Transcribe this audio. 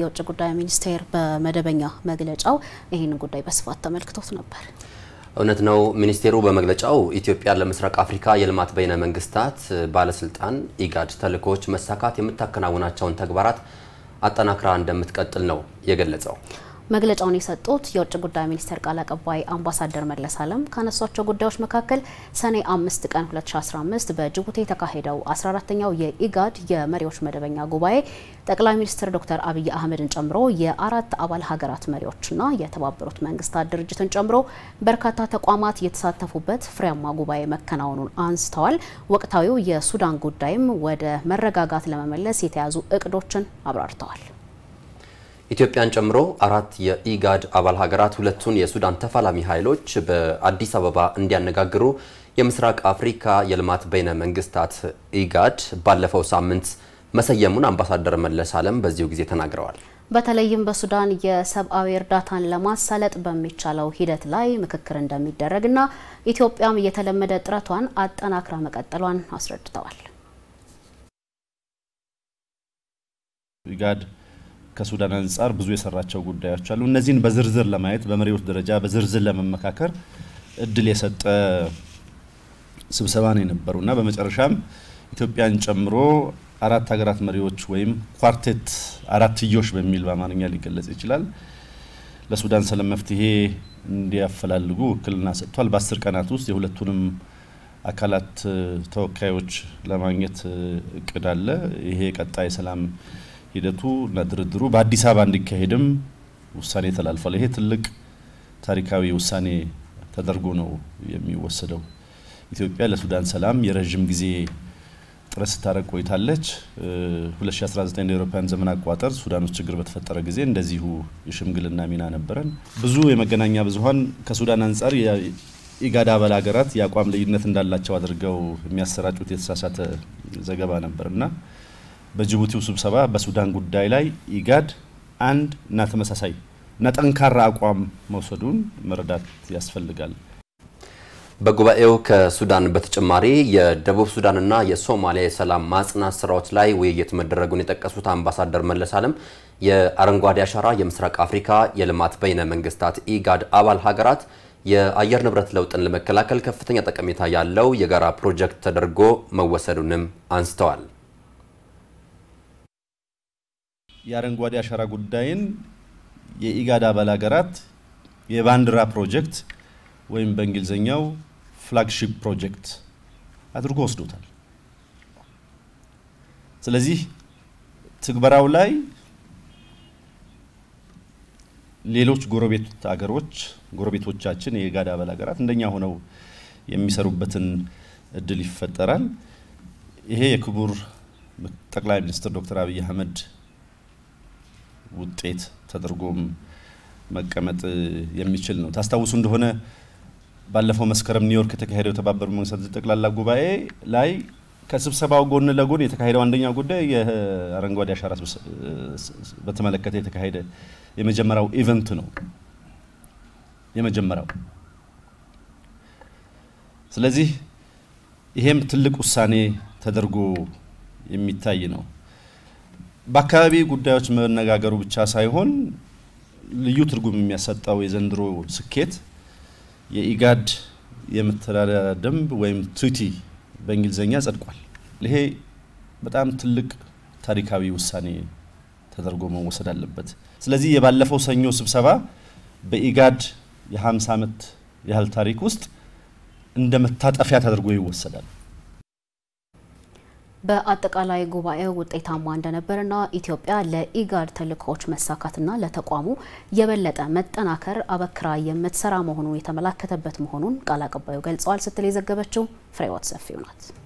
የውጭ ጉዳይ ሚኒስቴር በመደበኛ መግለጫው ይህንን ጉዳይ በስፋት ተመልክቶት ነበር። እውነት ነው። ሚኒስቴሩ በመግለጫው ኢትዮጵያ ለምስራቅ አፍሪካ የልማት በይነ መንግስታት ባለስልጣን ኢጋድ ተልእኮዎች መሳካት የምታከናውናቸውን ተግባራት አጠናክራ እንደምትቀጥል ነው የገለጸው። መግለጫውን የሰጡት የውጭ ጉዳይ ሚኒስቴር ቃል አቀባይ አምባሳደር መለስ አለም ካነሷቸው ጉዳዮች መካከል ሰኔ አምስት ቀን 2015 በጅቡቲ የተካሄደው 14ተኛው የኢጋድ የመሪዎች መደበኛ ጉባኤ ጠቅላይ ሚኒስትር ዶክተር አብይ አህመድን ጨምሮ የአራት አባል ሀገራት መሪዎችና የተባበሩት መንግስታት ድርጅትን ጨምሮ በርካታ ተቋማት የተሳተፉበት ፍሬያማ ጉባኤ መከናወኑን አንስተዋል። ወቅታዊው የሱዳን ጉዳይም ወደ መረጋጋት ለመመለስ የተያዙ እቅዶችን አብራርተዋል። ኢትዮጵያን ጨምሮ አራት የኢጋድ አባል ሀገራት ሁለቱን የሱዳን ተፋላሚ ኃይሎች በአዲስ አበባ እንዲያነጋግሩ የምስራቅ አፍሪካ የልማት በይነ መንግስታት ኢጋድ ባለፈው ሳምንት መሰየሙን አምባሳደር መለስ አለም በዚሁ ጊዜ ተናግረዋል። በተለይም በሱዳን የሰብአዊ እርዳታን ለማሳለጥ በሚቻለው ሂደት ላይ ምክክር እንደሚደረግና ኢትዮጵያም የተለመደ ጥረቷን አጠናክራ መቀጠሏን አስረድተዋል። ኢጋድ ከሱዳን አንጻር ብዙ የሰራቸው ጉዳዮች አሉ። እነዚህን በዝርዝር ለማየት በመሪዎች ደረጃ በዝርዝር ለመመካከር እድል የሰጠ ስብሰባ ነው የነበሩ እና በመጨረሻም ኢትዮጵያን ጨምሮ አራት ሀገራት መሪዎች ወይም ኳርቴት አራትዮሽ በሚል በአማርኛ ሊገለጽ ይችላል ለሱዳን ሰላም መፍትሄ እንዲያፈላልጉ ውክልና ሰጥቷል። በአስር ቀናት ውስጥ የሁለቱንም አካላት ተወካዮች ለማግኘት እቅድ አለ። ይሄ ቀጣይ ሰላም ሂደቱ እና ድርድሩ በአዲስ አበባ እንዲካሄድም ውሳኔ ተላልፏል። ይሄ ትልቅ ታሪካዊ ውሳኔ ተደርጎ ነው የሚወሰደው። ኢትዮጵያ ለሱዳን ሰላም የረዥም ጊዜ ጥረት ስታደርግ ቆይታለች። 2019 እንደ አውሮፓውያን ዘመን አቆጣጠር ሱዳን ውስጥ ችግር በተፈጠረ ጊዜ እንደዚሁ የሽምግልና ሚና ነበረን። ብዙ የመገናኛ ብዙኃን ከሱዳን አንጻር የኢጋድ አባል ሀገራት የአቋም ልዩነት እንዳላቸው አድርገው የሚያሰራጩት የተሳሳተ ዘገባ ነበር እና በጅቡቲው ስብሰባ በሱዳን ጉዳይ ላይ ኢጋድ አንድ እና ተመሳሳይ እና ጠንካራ አቋም መውሰዱን መረዳት ያስፈልጋል። በጉባኤው ከሱዳን በተጨማሪ የደቡብ ሱዳንና የሶማሊያ የሰላም ማጽናት ስራዎች ላይ ውይይት መደረጉን የጠቀሱት አምባሳደር መለስ አለም የአረንጓዴ አሻራ የምስራቅ አፍሪካ የልማት በይነ መንግስታት ኢጋድ አባል ሀገራት የአየር ንብረት ለውጥን ለመከላከል ከፍተኛ ጠቀሜታ ያለው የጋራ ፕሮጀክት ተደርጎ መወሰዱንም አንስተዋል። የአረንጓዴ አሻራ ጉዳይን የኢጋድ አባል ሀገራት የባንዲራ ፕሮጀክት ወይም በእንግሊዝኛው ፍላግሺፕ ፕሮጀክት አድርጎ ወስዶታል። ስለዚህ ትግበራው ላይ ሌሎች ጎረቤት አገሮች ጎረቤቶቻችን የኢጋድ አባል ሀገራት እንደኛ ሆነው የሚሰሩበትን እድል ይፈጠራል። ይሄ የክቡር ጠቅላይ ሚኒስትር ዶክተር አብይ አህመድ ውጤት ተደርጎም መቀመጥ የሚችል ነው። ታስታውሱ እንደሆነ ባለፈው መስከረም ኒውዮርክ የተካሄደው የተባበሩት መንግስታት ጠቅላላ ጉባኤ ላይ ከስብሰባው ጎን ለጎን የተካሄደው አንደኛው ጉዳይ የአረንጓዴ አሻራ በተመለከተ የተካሄደ የመጀመሪያው ኢቨንት ነው። የመጀመሪያው ስለዚህ ይሄም ትልቅ ውሳኔ ተደርጎ የሚታይ ነው። በአካባቢ ጉዳዮች መነጋገሩ ብቻ ሳይሆን ልዩ ትርጉም የሚያሰጠው የዘንድሮ ስኬት የኢጋድ የመተዳደሪያ ደንብ ወይም ትዊቲ በእንግሊዝኛ ጸድቋል። ይሄ በጣም ትልቅ ታሪካዊ ውሳኔ ተደርጎ መወሰድ አለበት። ስለዚህ የባለፈው ሰኞ ስብሰባ በኢጋድ የ50 ዓመት ያህል ታሪክ ውስጥ እንደ መታጠፊያ ተደርጎ ይወሰዳል። በአጠቃላይ ጉባኤው ውጤታማ እንደነበርና ኢትዮጵያ ለኢጋድ ተልእኮዎች መሳካትና ለተቋሙ የበለጠ መጠናከር አበክራ የምትሰራ መሆኑ የተመላከተበት መሆኑን ቃል አቀባዩ ገልጸዋል ስትል የዘገበችው ፍሬወት ሰፊው ናት።